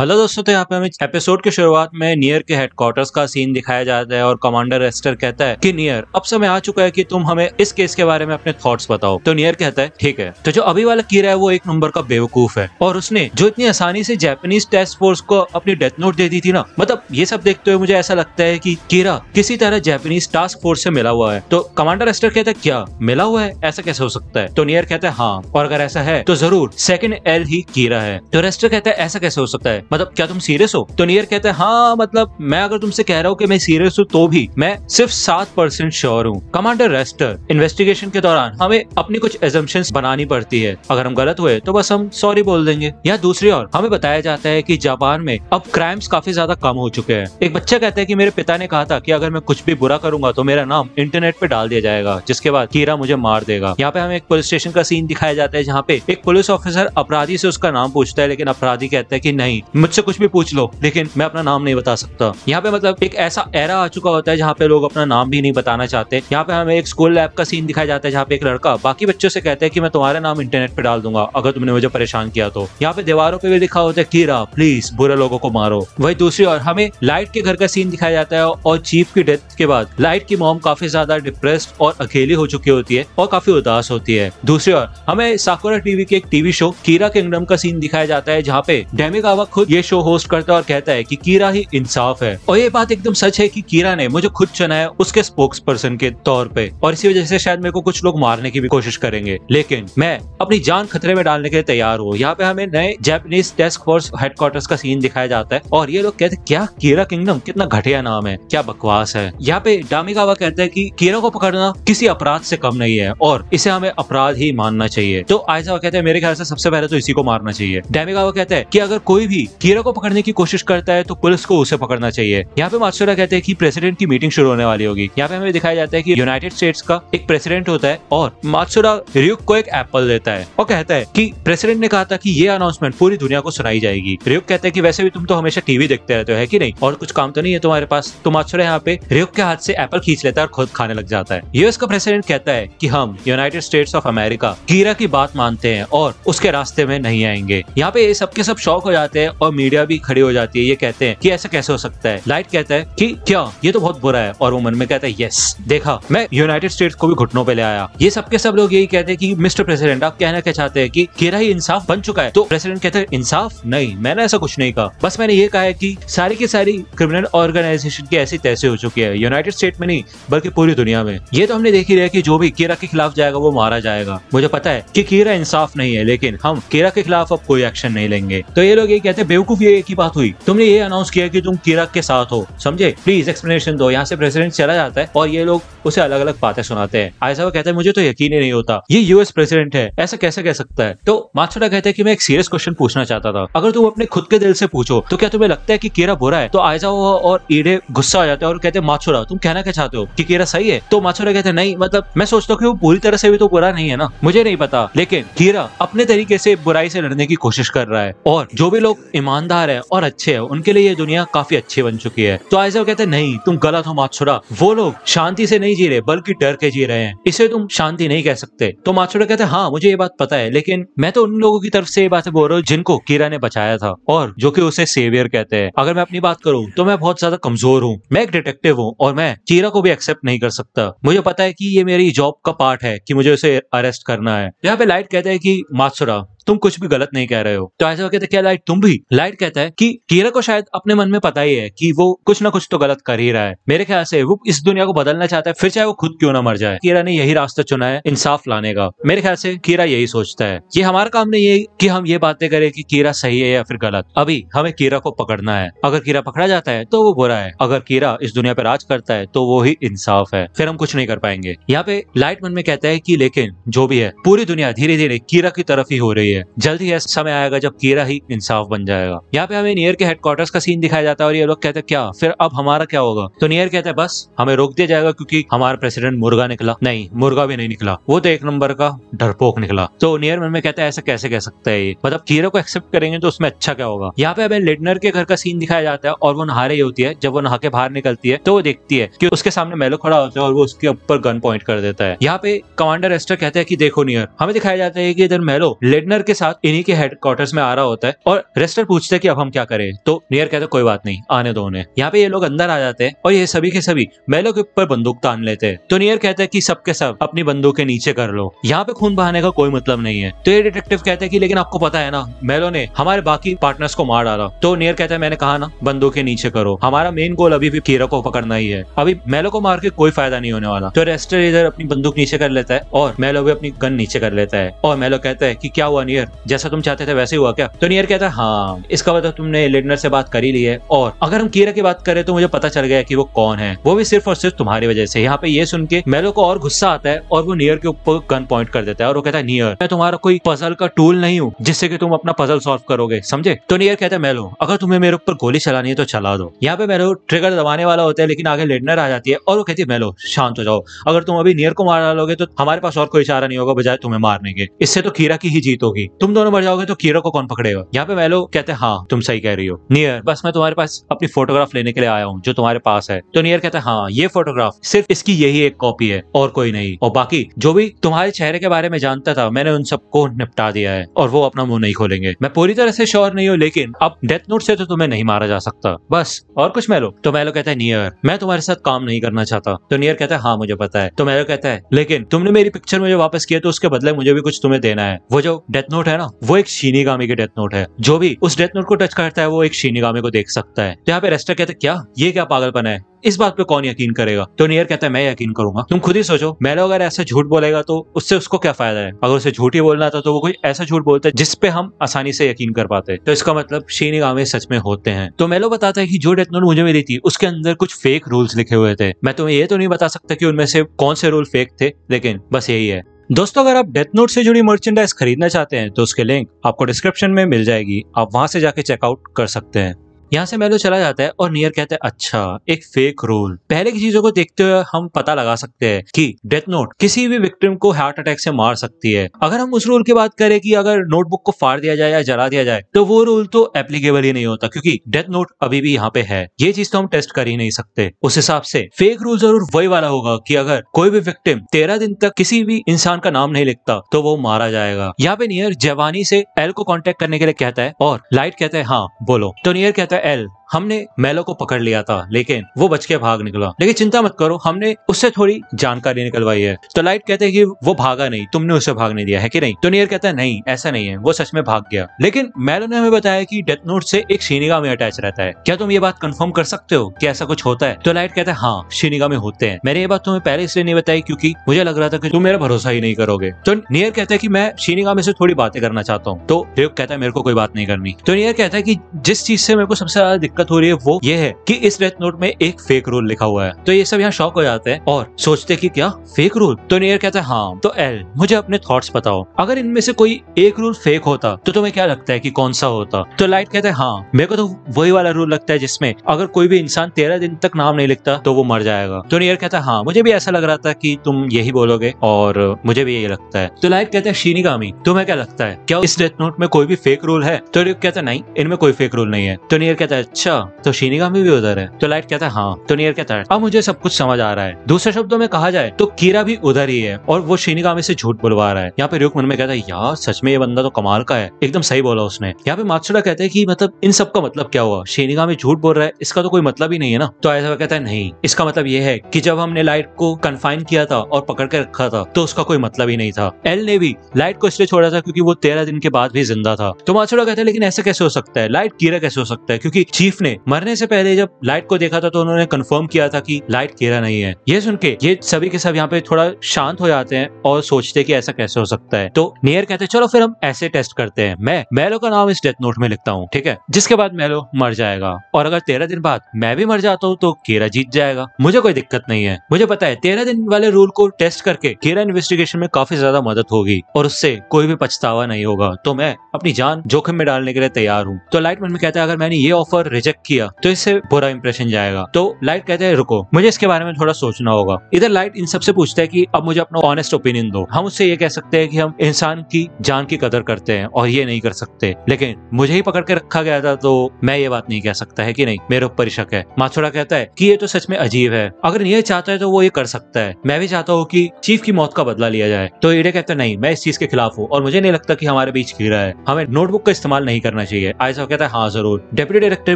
Hello दोस्तों तो यहाँ पे हमें एपिसोड की शुरुआत में नियर के हेडक्वार्टर्स का सीन दिखाया जाता है और कमांडर एस्टर कहता है कि नियर अब समय आ चुका है कि तुम हमें इस केस के बारे में अपने थॉट्स बताओ तो नियर कहता है ठीक है तो जो अभी वाला कीरा है वो एक नंबर का बेवकूफ है और उसने जो इतनी आसानी से जैपनीज टास्क फोर्स को अपनी डेथ नोट दे दी थी ना मतलब ये सब देखते हुए मुझे ऐसा लगता है की कि कीरा किसी तरह जैपनीज टास्क फोर्स से मिला हुआ है तो कमांडर एस्टर कहता है क्या मिला हुआ है ऐसा कैसे हो सकता है तो नियर कहता है हाँ और अगर ऐसा है तो जरूर सेकंड एल ही कीरा है तो रेस्टर कहता है ऐसा कैसे हो सकता है मतलब क्या तुम सीरियस हो तो नियर कहते हैं हाँ मतलब मैं अगर तुमसे कह रहा हूँ कि मैं सीरियस हूँ तो भी मैं सिर्फ सात परसेंट श्योर हूँ कमांडर रेस्टर इन्वेस्टिगेशन के दौरान हमें अपनी कुछ एजम्पन बनानी पड़ती है अगर हम गलत हुए तो बस हम सॉरी बोल देंगे या दूसरी और हमें बताया जाता है की जापान में अब क्राइम्स काफी ज्यादा कम हो चुके हैं एक बच्चा कहता है की मेरे पिता ने कहा था की अगर मैं कुछ भी बुरा करूंगा तो मेरा नाम इंटरनेट पे डाल दिया जाएगा जिसके बाद कीरा मुझे मार देगा यहाँ पे हमें एक पुलिस स्टेशन का सीन दिखाया जाता है जहाँ पे एक पुलिस ऑफिसर अपराधी से उसका नाम पूछता है लेकिन अपराधी कहता है की नहीं मुझसे कुछ भी पूछ लो लेकिन मैं अपना नाम नहीं बता सकता यहाँ पे मतलब एक ऐसा एरा आ चुका होता है जहाँ पे लोग अपना नाम भी नहीं बताना चाहते यहाँ पे हमें एक स्कूल लैब का सीन दिखाया जाता है जहाँ पे एक लड़का बाकी बच्चों से कहते हैं कि मैं तुम्हारा नाम इंटरनेट पे डाल दूंगा अगर तुमने मुझे परेशान किया तो यहाँ पे दीवारों पे भी लिखा होता है कीरा प्लीज बुरे लोगों को मारो वही दूसरी और हमें लाइट के घर का सीन दिखाया जाता है और चीफ की डेथ के बाद लाइट की मोम काफी ज्यादा डिप्रेस्ड और अकेली हो चुकी होती है और काफी उदास होती है दूसरी और हमें साकुरा टीवी के एक टीवी शो कीरा किंगडम का सीन दिखाया जाता है जहाँ पे डेमिकावा खुद खुद ये शो होस्ट करता है और कहता है कि कीरा ही इंसाफ है और ये बात एकदम सच है की कि कीरा ने मुझे खुद चुना है उसके स्पोक्स पर्सन के तौर पे और इसी वजह से शायद मेरे को कुछ लोग मारने की भी कोशिश करेंगे लेकिन मैं अपनी जान खतरे में डालने के लिए तैयार हूँ यहाँ पे हमें नए जैपनीज टेस्क फोर्स हेडक्वार्टर्स का सीन दिखाया जाता है और ये लोग कहते क्या कीरा किंगडम कितना घटिया नाम है क्या बकवास है यहाँ पे डामिकावा कहता है कि कीरा को पकड़ना किसी अपराध से कम नहीं है और इसे हमें अपराध ही मानना चाहिए तो आयसा कहते हैं मेरे ख्याल से सबसे पहले तो इसी को मारना चाहिए डामिकावा कहता है की अगर कोई भी कीरा को पकड़ने की कोशिश करता है तो पुलिस को उसे पकड़ना चाहिए यहाँ पे मात्सुरा कहते हैं कि प्रेसिडेंट की मीटिंग शुरू होने वाली होगी यहाँ पे हमें दिखाया जाता है कि यूनाइटेड स्टेट्स का एक प्रेसिडेंट होता है और मात्सुरा रियुक को एक एप्पल देता है और कहता है की प्रेसिडेंट ने कहा था की ये अनाउंसमेंट पूरी दुनिया को सुनाई जाएगी रियुक कहते हैं की वैसे भी तुम तो हमेशा टीवी देखते रहते हो है की नहीं और कुछ काम तो नहीं है तुम्हारे पास तो मात्सुरा यहाँ पे रियुक के हाथ से एप्पल खींच लेता है और खुद खाने लग जाता है यूएस का प्रेसिडेंट कहता है की हम United States of America Kira की बात मानते हैं और उसके रास्ते में नहीं आएंगे यहाँ पे ये सबके सब शौक हो जाते हैं और मीडिया भी खड़ी हो जाती है ये कहते हैं कि ऐसा कैसे हो सकता है लाइट कहता है कि क्या ये तो बहुत बुरा है और वो मन में कहता है यस देखा मैं यूनाइटेड स्टेट्स को भी घुटनों पे ले आया ये सबके सब लोग यही कहते हैं कि मिस्टर प्रेसिडेंट आप कहना क्या चाहते हैं कि केरा ही इंसाफ बन चुका है तो प्रेसिडेंट कहते हैं इंसाफ नहीं मैंने ऐसा कुछ नहीं कहा बस मैंने ये कहा है की सारी की सारी क्रिमिनल ऑर्गेनाइजेशन की ऐसी तैसे हो चुकी है यूनाइटेड स्टेट में नहीं बल्कि पूरी दुनिया में ये तो हमने देख ही रहा है की जो भी केरा के खिलाफ जाएगा वो मारा जाएगा मुझे पता है की केरा इंसाफ नहीं है लेकिन हम केरा के खिलाफ अब कोई एक्शन नहीं लेंगे तो ये लोग ये कहते बेवकूफी की बात हुई तुमने ये अनाउंस किया कि तुम किरक के साथ हो समझे प्लीज एक्सप्लेनेशन दो यहाँ से प्रेसिडेंट चला जाता है और ये लोग उसे अलग अलग बातें सुनाते हैं वो कहते हैं मुझे तो यकीन ही नहीं होता ये यूएस प्रेसिडेंट है ऐसा कैसे कह सकता है तो माथुरा कहते हैं कि मैं एक सीरियस क्वेश्चन पूछना चाहता था अगर तुम अपने खुद के दिल से पूछो तो क्या तुम्हें लगता है कि केरा बुरा है तो आयसावा और ईडे गुस्सा हो जाते हैं और कहते हैं माछुरा तुम कहना क्या चाहते हो कि केरा सही है तो माछुरा कहते हैं नहीं मतलब मैं सोचता हूँ कि वो पूरी तरह से भी तो बुरा नहीं है ना मुझे नहीं पता लेकिन कीरा अपने तरीके से बुराई से लड़ने की कोशिश कर रहा है और जो भी लोग ईमानदार है और अच्छे है उनके लिए ये दुनिया काफी अच्छी बन चुकी है तो ऐसे वो कहते नहीं तुम गलत हो माथुरा वो लोग शांति से नहीं जी रहे बल्कि डर के जी रहे हैं इसे तुम शांति नहीं कह सकते तो माथुरा कहते हाँ मुझे ये बात पता है लेकिन मैं तो उन लोगों की तरफ से ये बातें बोल रहा हूँ जिनको कीरा ने बचाया था और जो की उसे सेवियर कहते हैं अगर मैं अपनी बात करूँ तो मैं बहुत ज्यादा कमजोर हूँ मैं एक डिटेक्टिव हूँ और मैं कीरा को भी एक्सेप्ट नहीं कर सकता मुझे पता है की ये मेरी जॉब का पार्ट है की मुझे उसे अरेस्ट करना है यहाँ पे लाइट कहते हैं की माथुरा तुम कुछ भी गलत नहीं कह रहे हो तो ऐसे वक्त तो क्या लाइट तुम भी लाइट कहता है कि कीरा को शायद अपने मन में पता ही है कि वो कुछ ना कुछ तो गलत कर ही रहा है मेरे ख्याल से वो इस दुनिया को बदलना चाहता है फिर चाहे वो खुद क्यों ना मर जाए कीरा ने यही रास्ता चुना है इंसाफ लाने का मेरे ख्याल से कीरा यही सोचता है ये हमारा काम नहीं है कि हम ये बातें करें कि कीरा सही है या फिर गलत अभी हमें कीरा को पकड़ना है अगर कीरा पकड़ा जाता है तो वो बुरा है अगर कीरा इस दुनिया पर राज करता है तो वो ही इंसाफ है फिर हम कुछ नहीं कर पाएंगे यहाँ पे लाइट मन में कहता है की लेकिन जो भी है पूरी दुनिया धीरे धीरे कीरा की तरफ ही हो रही है है जल्द ही ऐसा समय आएगा जब कीरा ही इंसाफ बन जाएगा यहाँ पे हमें नियर के हेडक्वार्टर्स का सीन दिखाया जाता है और ये लोग कहते हैं क्या फिर अब हमारा क्या होगा तो नियर कहते हैं बस हमें रोक दिया जाएगा क्योंकि हमारा प्रेसिडेंट मुर्गा निकला नहीं मुर्गा भी नहीं निकला वो तो एक नंबर का डरपोक निकला तो नियर मन में कहता है ऐसा कैसे कह सकते हैं ये मतलब कीरा को एक्सेप्ट करेंगे तो उसमें अच्छा क्या होगा यहाँ पे हमें लेटनर के घर का सीन दिखाया जाता है और वो नहा रही होती है जब वो नहा के बाहर निकलती है तो वो देखती है की उसके सामने मेलो खड़ा होता है और वो उसके ऊपर गन पॉइंट कर देता है यहाँ पे कमांडर एस्टर कहते हैं कि देखो नियर हमें दिखाया जाता है कि इधर मेलो लेडनर के साथ इन्हीं के हेडक्वार्टर में आ रहा होता है और रेस्टर पूछते हैं कि अब हम क्या करें तो नियर कहते कोई बात नहीं आने दो उन्हें यहाँ पे ये लोग अंदर आ जाते हैं और ये सभी के सभी मेलो के ऊपर बंदूक तान लेते हैं तो नियर कहते हैं कि सबके सब अपनी बंदूक के नीचे कर लो यहाँ पे खून बहाने का कोई मतलब नहीं है तो ये डिटेक्टिव कहते हैं कि लेकिन आपको पता है ना मेलो ने हमारे बाकी पार्टनर्स को मार डाला तो नियर कहता है मैंने कहा ना बंदूक के नीचे करो हमारा मेन गोल अभी भी कीरा को पकड़ना ही है अभी मेलो को मार के कोई फायदा नहीं होने वाला तो रेस्टर इधर अपनी बंदूक नीचे कर लेता है और मेलो भी अपनी गन नीचे कर लेता है और मेलो कहता है की क्या हुआ नियर टोनियर जैसा तुम चाहते थे वैसे हुआ क्या टोनियर तो कहता है हाँ इसका मतलब तुमने लेडनर से बात कर ही ली है और अगर हम कीरा की बात करें तो मुझे पता चल गया कि वो कौन है वो भी सिर्फ और सिर्फ तुम्हारी वजह से यहाँ पे ये सुन के मेलो को और गुस्सा आता है और वो नियर के ऊपर गन पॉइंट कर देता है और वो कहता है नियर मैं तुम्हारा कोई पजल का टूल नहीं हूँ जिससे की तुम अपना पजल सॉल्व करोगे समझे तो नियर कहता है मेलो अगर तुम्हें मेरे ऊपर गोली चलानी है तो चला दो यहाँ पे मेलो ट्रिगर दबाने वाला होता है लेकिन आगे लेडनर आ जाती है और वो कहती है मेलो शांत हो जाओ अगर तुम अभी नियर को मार डालोगे तो हमारे पास और कोई इशारा नहीं होगा बजाय तुम्हें मारने के इससे तो खीरा की ही जीत होगी होगी तुम दोनों मर जाओगे तो कीरो को कौन पकड़ेगा यहाँ पे वेलो कहते हैं हाँ तुम सही कह रही हो नियर बस मैं तुम्हारे पास अपनी फोटोग्राफ लेने के लिए आया हूँ जो तुम्हारे पास है तो नियर कहते हैं हाँ ये फोटोग्राफ सिर्फ इसकी यही एक कॉपी है और कोई नहीं और बाकी जो भी तुम्हारे चेहरे के बारे में जानता था मैंने उन सबको निपटा दिया है और वो अपना मुंह नहीं खोलेंगे मैं पूरी तरह से श्योर नहीं हूँ लेकिन अब डेथ नोट से तो तुम्हें नहीं मारा जा सकता बस और कुछ मैलो तो मैलो कहता है नियर मैं तुम्हारे साथ काम नहीं करना चाहता तो नियर कहता है हाँ मुझे पता है तो मैलो कहता है लेकिन तुमने मेरी पिक्चर मुझे वापस किया तो उसके बदले मुझे भी कुछ तुम्हें देना है वो जो डेथ डेथ नोट है ना वो एक शीनिगामी की डेथ नोट है जो भी उस डेथ नोट को टच करता है वो एक शीनिगामी को देख सकता है तो यहाँ पे रेस्टर कहते क्या ये क्या पागलपन है इस बात पे कौन यकीन करेगा तो नियर कहता है मैं यकीन करूंगा तुम खुद ही सोचो मैलो अगर ऐसा झूठ बोलेगा तो उससे उसको क्या फायदा है अगर उसे झूठ ही बोलना था तो वो कोई ऐसा झूठ बोलता है जिसपे हम आसानी से यकीन कर पाते तो इसका मतलब शीनिगामे सच में होते हैं तो मैलो बताता है कि जो डेथ नोट मुझे मिली थी उसके अंदर कुछ फेक रूल्स लिखे हुए थे मैं तुम्हें ये तो नहीं बता सकता कि उनमें से कौन से रूल फेक थे लेकिन बस यही है दोस्तों अगर आप डेथ नोट से जुड़ी मर्चेंडाइज खरीदना चाहते हैं तो उसके लिंक आपको डिस्क्रिप्शन में मिल जाएगी आप वहां से जाके चेकआउट कर सकते हैं यहाँ से मेलो चला जाता है और नियर कहता है अच्छा एक फेक रोल पहले की चीजों को देखते हुए हम पता लगा सकते हैं कि डेथ नोट किसी भी विक्टिम को हार्ट अटैक से मार सकती है अगर हम उस रोल की बात करें कि अगर नोटबुक को फाड़ दिया जाए या जला दिया जाए तो वो रोल तो एप्लीकेबल ही नहीं होता क्योंकि डेथ नोट अभी भी यहाँ पे है ये चीज तो हम टेस्ट कर ही नहीं सकते उस हिसाब से फेक रूल जरूर वही वाला होगा की अगर कोई भी विक्टिम तेरह दिन तक किसी भी इंसान का नाम नहीं लिखता तो वो मारा जाएगा यहाँ पे नियर जवानी से एल को कॉन्टेक्ट करने के लिए कहता है और लाइट कहता है हाँ बोलो तो नियर कहता है KL. हमने मेलो को पकड़ लिया था लेकिन वो बच के भाग निकला लेकिन चिंता मत करो हमने उससे थोड़ी जानकारी निकलवाई है तो लाइट कहते हैं कि वो भागा नहीं तुमने उसे भागने दिया है कि नहीं तो नियर कहता है नहीं ऐसा नहीं है वो सच में भाग गया लेकिन मेलो ने हमें बताया कि डेथ नोट से एक शीनिगा में अटैच रहता है क्या तुम ये बात कन्फर्म कर सकते हो कि ऐसा कुछ होता है तो लाइट कहते हैं हाँ शीनिगा में होते हैं मैंने ये बात तुम्हें पहले इसलिए नहीं बताई क्यूँकी मुझे लग रहा था कि तुम मेरा भरोसा ही नहीं करोगे तो नियर कहते है कि मैं शीनिगा में से थोड़ी बातें करना चाहता हूँ तो रेव कहता है मेरे को कोई बात नहीं करनी तो नियर कहता है की जिस चीज से मेरे को सबसे ज्यादा दिक्कत हो रही है वो ये है कि इस डेथ नोट में एक फेक रोल लिखा हुआ है तो ये सब यहाँ शॉक हो जाते हैं और सोचते कि क्या फेक रोल तो नियर कहता है हाँ तो एल मुझे अपने थॉट्स बताओ अगर इनमें से कोई एक रूल फेक होता तो तुम्हें क्या लगता है कि कौन सा होता तो लाइट कहता है हाँ मेरे को तो वही वाला रूल लगता है जिसमें अगर कोई भी इंसान तेरह दिन तक नाम नहीं लिखता तो वो मर जाएगा तो नियर कहता है हाँ मुझे भी ऐसा लग रहा था कि तुम यही बोलोगे और मुझे भी यही लगता है तो लाइट कहता है शीनिगामी तुम्हें क्या लगता है क्या इस डेथ नोट में कोई भी फेक रूल है तो कहता नहीं इनमें कोई फेक रूल नहीं है तो नियर कहता है अच्छा अच्छा तो शिनिगामी भी उधर है तो लाइट कहता है हाँ तो नियर कहता है अब मुझे सब कुछ समझ आ रहा है दूसरे शब्दों में कहा जाए तो कीरा भी उधर ही है और वो शिनिगामी से झूठ बुलवा रहा है यहाँ पे रुक मन में कहता है यार सच में ये बंदा तो कमाल का है एकदम सही बोला उसने यहाँ पे मात्सुरा कहते हैं कि मतलब इन सब का मतलब क्या हुआ शिनिगामी झूठ बोल रहा है इसका तो कोई मतलब ही नहीं है ना तो ऐसा कहता है नहीं इसका मतलब ये है की जब हमने लाइट को कन्फाइन किया था और पकड़ के रखा था तो उसका कोई मतलब ही नहीं था एल ने भी लाइट को इसलिए छोड़ा था क्योंकि वो तेरह दिन के बाद भी जिंदा था तो माचुड़ा कहते हैं लेकिन ऐसा कैसे हो सकता है लाइट कीरा कैसे हो सकता है क्योंकि चीफ चीफ ने मरने से पहले जब लाइट को देखा था तो उन्होंने कंफर्म किया था कि लाइट केरा नहीं है ये सुन के ये सभी के सब यहाँ पे थोड़ा शांत हो जाते हैं और सोचते कि ऐसा कैसे हो सकता है तो नियर कहते हैं चलो फिर हम ऐसे टेस्ट करते हैं मैं मैलो का नाम इस डेथ नोट में लिखता हूँ ठीक है जिसके बाद मैलो मर जाएगा और अगर तेरह दिन बाद मैं भी मर जाता हूँ तो केरा जीत जाएगा मुझे कोई दिक्कत नहीं है मुझे पता है तेरह दिन वाले रूल को टेस्ट करके केरा इन्वेस्टिगेशन में काफी ज्यादा मदद होगी और उससे कोई भी पछतावा नहीं होगा तो मैं अपनी जान जोखिम में डालने के लिए तैयार हूँ तो लाइटमैन में कहता है अगर मैंने ये ऑफर रिजेक्ट किया तो इससे बुरा इंप्रेशन जाएगा तो लाइट कहते हैं रुको मुझे इसके बारे में थोड़ा सोचना होगा इधर लाइट इन सबसे पूछता है कि अब मुझे अपना ऑनेस्ट ओपिनियन दो हम उससे ये कह सकते हैं कि हम इंसान की जान की कदर करते हैं और ये नहीं कर सकते लेकिन मुझे ही पकड़ के रखा गया था तो मैं ये बात नहीं कह सकता है की नहीं मेरे ऊपर शक है माथुरा कहता है की ये तो सच में अजीब है अगर ये चाहता है तो वो ये कर सकता है मैं भी चाहता हूँ की चीफ की मौत का बदला लिया जाए तो इडे कहता है नहीं मैं इस चीज के खिलाफ हूँ और मुझे नहीं लगता की हमारे बीच घिरा है हमें नोटबुक का इस्तेमाल नहीं करना चाहिए आयसा कहता है हाँ जरूर डेप्यूटी डायरेक्टर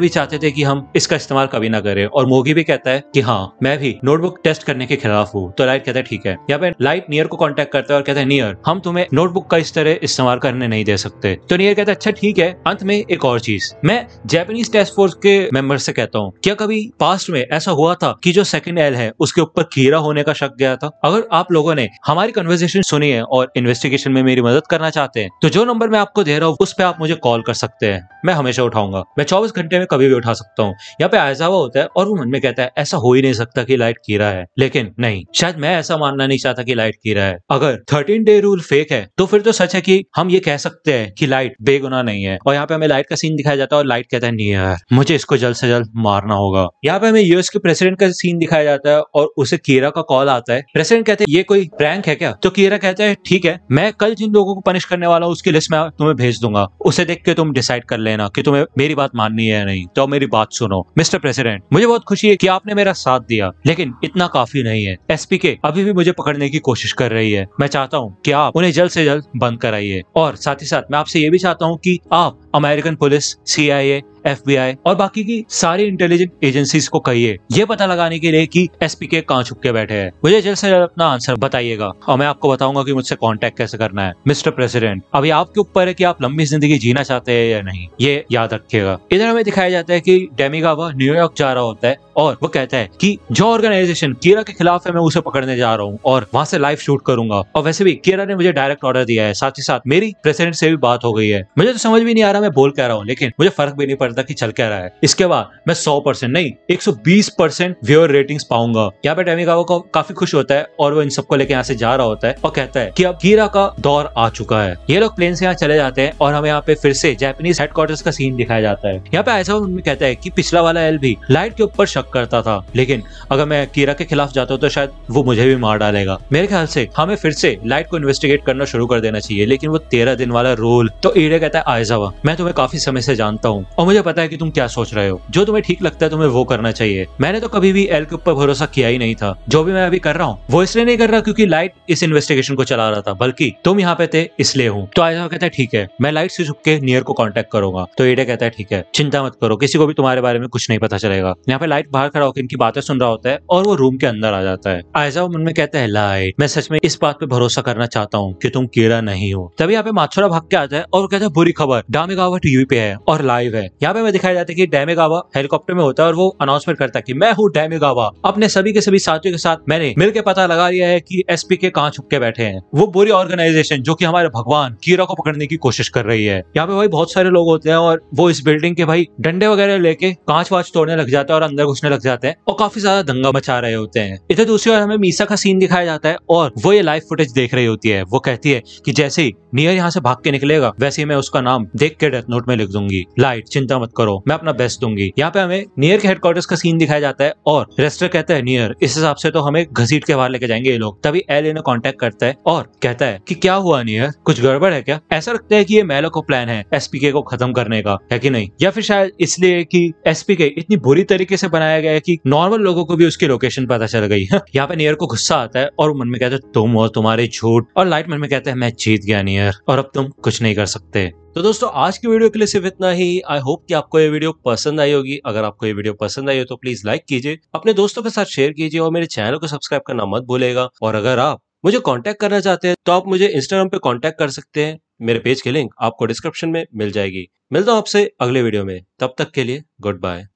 भी चाहते थे कि हम इसका इस्तेमाल कभी ना करें और मोगी भी कहता है कि हाँ मैं भी नोटबुक टेस्ट करने के खिलाफ हूँ तो लाइट कहता है ठीक है यहाँ पे लाइट नियर को कॉन्टेक्ट करता है और कहता है नियर हम तुम्हें नोटबुक का इस तरह इस्तेमाल करने नहीं दे सकते तो नियर कहता है अच्छा ठीक है अंत में एक और चीज मैं जैपनीज टेस्ट फोर्स के मेंबर से कहता हूँ क्या कभी पास्ट में ऐसा हुआ था कि जो सेकंड एल है उसके ऊपर कीड़ा होने का शक गया था अगर आप लोगों ने हमारी कन्वर्जेशन सुनी है और इन्वेस्टिगेशन में मेरी मदद करना चाहते हैं तो जो नंबर मैं आपको दे रहा हूँ उस पर आप मुझे कॉल कर सकते हैं मैं हमेशा उठाऊंगा मैं चौबीस घंटे में कभी भी उठा सकता हूँ यहाँ पे ऐसा हुआ होता है और वो मन में कहता है ऐसा हो ही नहीं सकता कि लाइट कीरा है लेकिन नहीं शायद मैं ऐसा मानना नहीं चाहता कि लाइट कीरा है अगर थर्टीन डे रूल फेक है तो फिर तो सच है कि हम ये कह सकते हैं कि लाइट बेगुना नहीं है और यहाँ पे हमें लाइट का सीन दिखाया जाता है और लाइट कहता है नहीं यार मुझे इसको जल्द से जल्द मारना होगा यहाँ पे हमें यूएस के प्रेसिडेंट का सीन दिखाया जाता है और उसे कीरा का कॉल आता है प्रेसिडेंट कहते हैं ये कोई प्रैंक है क्या तो कीरा कहता है ठीक है मैं कल जिन लोगों को पनिश करने वाला हूँ उसकी लिस्ट मैं तुम्हें भेज दूंगा उसे देख के तुम डिसाइड कर लेना कि तुम्हें मेरी बात माननी है या नहीं तो मेरी बात सुनो मिस्टर प्रेसिडेंट मुझे बहुत खुशी है कि आपने मेरा साथ दिया लेकिन इतना काफी नहीं है एस के अभी भी मुझे पकड़ने की कोशिश कर रही है मैं चाहता हूँ की आप उन्हें जल्द ऐसी जल्द बंद कराइए और साथ ही साथ मैं आपसे ये भी चाहता हूँ की आप अमेरिकन पुलिस सी एफबीआई और बाकी की सारी इंटेलिजेंट एजेंसी को कहिए ये पता लगाने के लिए कि एसपीके कहाँ छुप के बैठे हैं मुझे जल्द से जल्द अपना आंसर बताइएगा और मैं आपको बताऊंगा कि मुझसे कांटेक्ट कैसे करना है मिस्टर प्रेसिडेंट अभी आपके ऊपर है कि आप लंबी जिंदगी जीना चाहते हैं या नहीं ये याद रखिएगा इधर हमें दिखाया जाता है की डेमिगा न्यूयॉर्क जा रहा होता है और वो कहता है कि जो ऑर्गेनाइजेशन केरा के खिलाफ है मैं उसे पकड़ने जा रहा हूँ और वहां से लाइव शूट करूंगा और वैसे भी केरा ने मुझे डायरेक्ट ऑर्डर दिया है साथ ही साथ मेरी प्रेसिडेंट से भी बात हो गई है मुझे तो समझ भी नहीं आ रहा मैं बोल कह रहा हूँ लेकिन मुझे फर्क भी नहीं पड़ता की चल कह रहा है इसके बाद मैं सौ परसेंट नहीं एक सौ बीस परसेंट व्यूअर रेटिंग पाऊंगा यहाँ पे टेमिका को काफी खुश होता है और वो इन सबको लेकर यहाँ से जा रहा होता है और कहता है की अब कीरा का दौर आ चुका है ये लोग प्लेन से यहाँ चले जाते हैं और हमें यहाँ पे फिर से जैपनीज हेडक्वार्टर का सीन दिखाया जाता है यहाँ पे ऐसा कहता है की पिछला वाला एल भी लाइट के ऊपर शक करता था लेकिन अगर मैं कीरा के खिलाफ जाता हूँ तो शायद वो मुझे भी मार डालेगा मेरे ख्याल से हमें फिर से लाइट को इन्वेस्टिगेट करना शुरू कर देना चाहिए लेकिन वो तेरह दिन वाला रोल तो ईडे कहता है आयजावा मैं तुम्हें काफी समय से जानता हूँ और मुझे पता है की तुम क्या सोच रहे हो जो तुम्हें ठीक लगता है तुम्हें वो करना चाहिए मैंने तो कभी भी एल के ऊपर भरोसा किया ही नहीं था जो भी मैं अभी कर रहा हूँ वो इसलिए नहीं कर रहा क्यूँकी लाइट इस इन्वेस्टिगेशन को चला रहा था बल्कि तुम यहाँ पे थे इसलिए हूँ तो आयजावा कहता है ठीक है मैं लाइट से झुक के नियर को कॉन्टेक्ट करूंगा तो ईडे कहता है ठीक है चिंता मत करो किसी को भी तुम्हारे बारे में कुछ नहीं पता चलेगा यहाँ पे लाइट बाहर खड़ा होकर इनकी बातें सुन रहा होता है और वो रूम के अंदर आ जाता है आयजा मन में कहता है लाइट मैं सच में इस बात पे भरोसा करना चाहता हूँ कि तुम कीड़ा नहीं हो तभी यहाँ पे माछोरा भाग के आता है और कहता है बुरी खबर डामेगावा टीवी पे है और लाइव है यहाँ पे मैं दिखाया जाता है की डैमेगावा हेलीकॉप्टर में होता है और वो अनाउंसमेंट करता है की मैं हूँ डैमेगावा अपने सभी के सभी साथियों के साथ मैंने मिल पता लगा लिया है की एस के कहाँ छुप के बैठे हैं वो बुरी ऑर्गेनाइजेशन जो की हमारे भगवान कीड़ा को पकड़ने की कोशिश कर रही है यहाँ पे भाई बहुत सारे लोग होते हैं और वो इस बिल्डिंग के भाई डंडे वगैरह लेके कांच वाच तोड़ने लग जाता है और अंदर घुस पूछने लग जाते हैं और काफी ज्यादा दंगा मचा रहे होते हैं इधर दूसरी ओर हमें मीसा का सीन दिखाया जाता है और वो ये लाइव फुटेज देख रही होती है वो कहती है की जैसे ही नियर यहाँ से भाग के निकलेगा वैसे ही मैं उसका नाम देख के डेथ नोट में लिख दूंगी लाइट चिंता मत करो मैं अपना बेस्ट दूंगी यहाँ पे हमें नियर के हेडक्वार्टर का सीन दिखाया जाता है और रेस्टर कहता है नियर इस हिसाब से तो हमें घसीट के बाहर लेके जाएंगे ये लोग तभी एल इन्हें कॉन्टेक्ट करता है और कहता है की क्या हुआ नियर कुछ गड़बड़ है क्या ऐसा लगता है की ये मेला को प्लान है एसपीके को खत्म करने का है की नहीं या फिर शायद इसलिए की एसपीके इतनी बुरी तरीके से बनाया बनाया गया है कि नॉर्मल लोगों को भी उसकी लोकेशन पता चल गई है हाँ, यहाँ पे नियर को गुस्सा आता है और मन में कहते हैं तुम और तुम्हारे झूठ और लाइट मन में कहते हैं मैं जीत गया नियर और अब तुम कुछ नहीं कर सकते तो दोस्तों आज की वीडियो के लिए सिर्फ इतना ही आई होप कि आपको ये वीडियो पसंद आई होगी अगर आपको ये वीडियो पसंद आई हो तो प्लीज लाइक कीजिए अपने दोस्तों के साथ शेयर कीजिए और मेरे चैनल को सब्सक्राइब करना मत भूलेगा और अगर आप मुझे कांटेक्ट करना चाहते हैं तो आप मुझे इंस्टाग्राम पे कांटेक्ट कर सकते हैं मेरे पेज की लिंक आपको डिस्क्रिप्शन में मिल जाएगी मिलता हूँ आपसे अगले वीडियो में तब तक के लिए गुड बाय